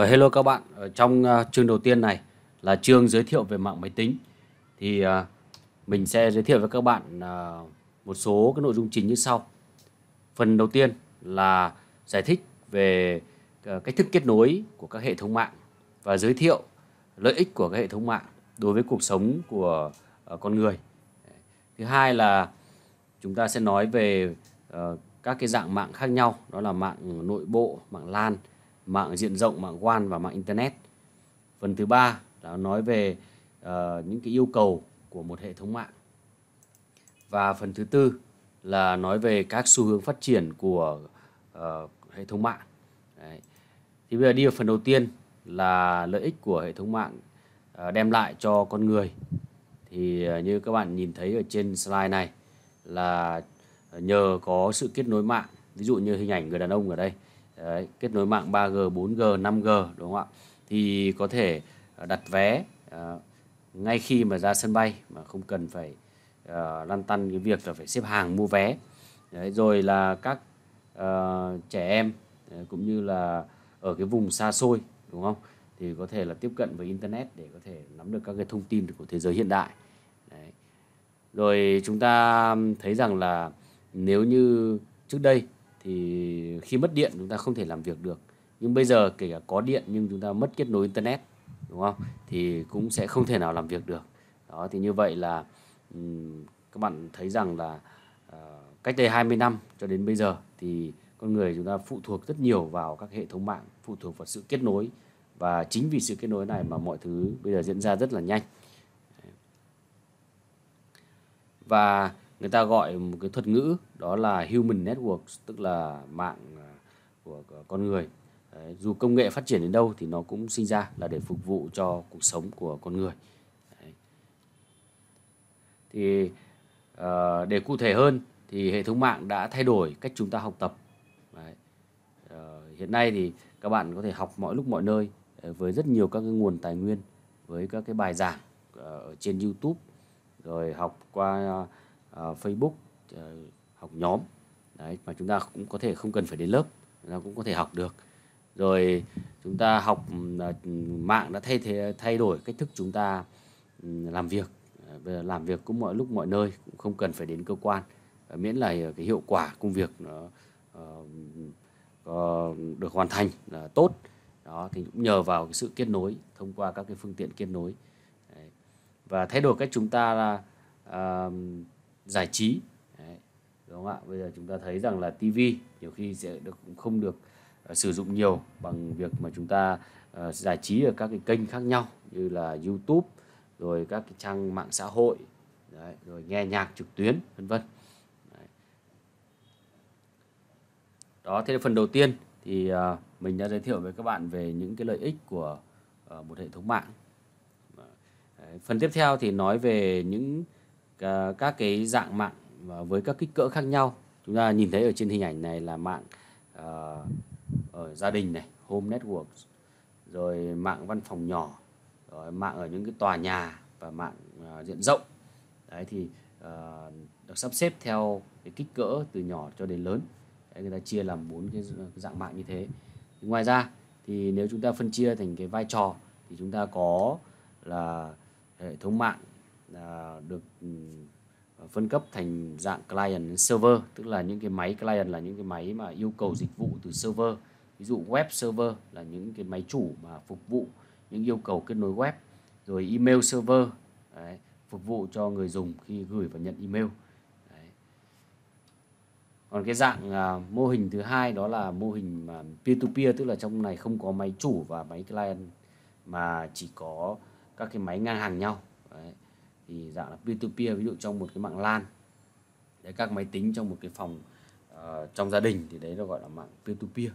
Ờ, hello các bạn, ở ờ, trong ờ, chương đầu tiên này là chương giới thiệu về mạng máy tính. Thì mình sẽ giới thiệu với các bạn một số cái nội dung chính như sau. Phần đầu tiên là giải thích về cách thức kết nối của các hệ thống mạng và giới thiệu lợi ích của các hệ thống mạng đối với cuộc sống của con người. Thứ hai là chúng ta sẽ nói về các cái dạng mạng khác nhau, đó là mạng nội bộ, mạng LAN mạng diện rộng, mạng WAN và mạng Internet. Phần thứ ba là nói về uh, những cái yêu cầu của một hệ thống mạng. Và phần thứ tư là nói về các xu hướng phát triển của uh, hệ thống mạng. Đấy. Thì bây giờ đi vào phần đầu tiên là lợi ích của hệ thống mạng uh, đem lại cho con người. Thì uh, như các bạn nhìn thấy ở trên slide này là nhờ có sự kết nối mạng. Ví dụ như hình ảnh người đàn ông ở đây Đấy, kết nối mạng 3G, 4G, 5G đúng không ạ? Thì có thể ờ, đặt vé à, ngay khi mà ra sân bay mà không cần phải à, lăn tăn cái việc là phải xếp hàng mua vé. Đấy, rồi là các à, trẻ em cũng như là ở cái vùng xa xôi đúng không? Thì có thể là tiếp cận với internet để có thể nắm được các cái thông tin của thế giới hiện đại. Đấy. Rồi chúng ta thấy rằng là nếu như trước đây thì khi mất điện chúng ta không thể làm việc được nhưng bây giờ kể cả có điện nhưng chúng ta mất kết nối internet đúng không thì cũng sẽ không thể nào làm việc được đó thì như vậy là các bạn thấy rằng là ờ, cách đây 20 năm cho đến bây giờ thì con người chúng ta phụ thuộc rất nhiều vào các hệ thống mạng phụ thuộc vào sự kết nối và chính vì sự kết nối này mà mọi thứ bây giờ diễn ra rất là nhanh và người ta gọi một cái thuật ngữ đó là human network tức là mạng à, của con người dù công nghệ phát triển đến đâu thì nó cũng sinh ra là để phục vụ cho cuộc sống của con người thì à, để cụ thể hơn thì hệ thống mạng đã thay đổi cách chúng ta học tập ờ, hiện nay thì các bạn có thể học mọi lúc mọi nơi ờ, với rất nhiều các cái nguồn tài nguyên với các cái bài giảng ờ, ở trên YouTube rồi học qua uh, Facebook uh, học nhóm đấy mà chúng ta cũng có thể không cần phải đến lớp chúng ta cũng có thể học được rồi chúng ta học uh, mạng đã thay thế thay đổi cách thức chúng ta um, làm việc uh, làm việc cũng mọi lúc mọi nơi cũng không cần phải đến cơ quan uh, miễn là cái hiệu quả công việc nó uh, được hoàn thành là tốt đó thì cũng nhờ vào cái sự kết nối thông qua các cái phương tiện kết nối và thay đổi cách chúng ta là uh, giải trí Đấy, đúng không ạ bây giờ chúng ta thấy rằng là TV nhiều khi sẽ được không được uh, sử dụng nhiều bằng việc mà chúng ta uh, giải trí ở các cái kênh khác nhau như là YouTube rồi các cái trang mạng xã hội Đấy, rồi nghe nhạc trực tuyến vân vân đó thế là phần đầu tiên thì uh, mình đã giới thiệu với các bạn về những cái lợi ích của uh, một hệ thống mạng Đấy, phần tiếp theo thì nói về những Ờ, các cái dạng mạng ờ, với các kích cỡ khác nhau chúng ta nhìn thấy ở trên hình ảnh này là mạng uh, ở gia đình này home network rồi mạng văn phòng nhỏ rồi mạng ở những cái tòa nhà và mạng uh, diện rộng đấy thì uh, được sắp xếp theo cái kích cỡ từ nhỏ cho đến lớn đấy, người ta chia làm bốn cái, cái dạng mạng như thế thì ngoài ra thì nếu chúng ta phân chia thành cái vai trò thì chúng ta có là hệ thống mạng À, được ừ, phân cấp thành dạng client server tức là những cái máy client là những cái máy mà yêu cầu dịch vụ từ server ví dụ web server là những cái máy chủ mà phục vụ những yêu cầu kết nối web rồi email server đấy, phục vụ cho người dùng khi gửi và nhận email đấy. còn cái dạng à, mô hình thứ hai đó là mô hình mà peer to peer tức là trong này không có máy chủ và máy client mà chỉ có các cái máy ngang hàng nhau đấy thì dạng là peer to peer ví dụ trong một cái mạng LAN để các máy tính trong một cái phòng uh, trong gia đình thì đấy nó gọi là mạng peer to peer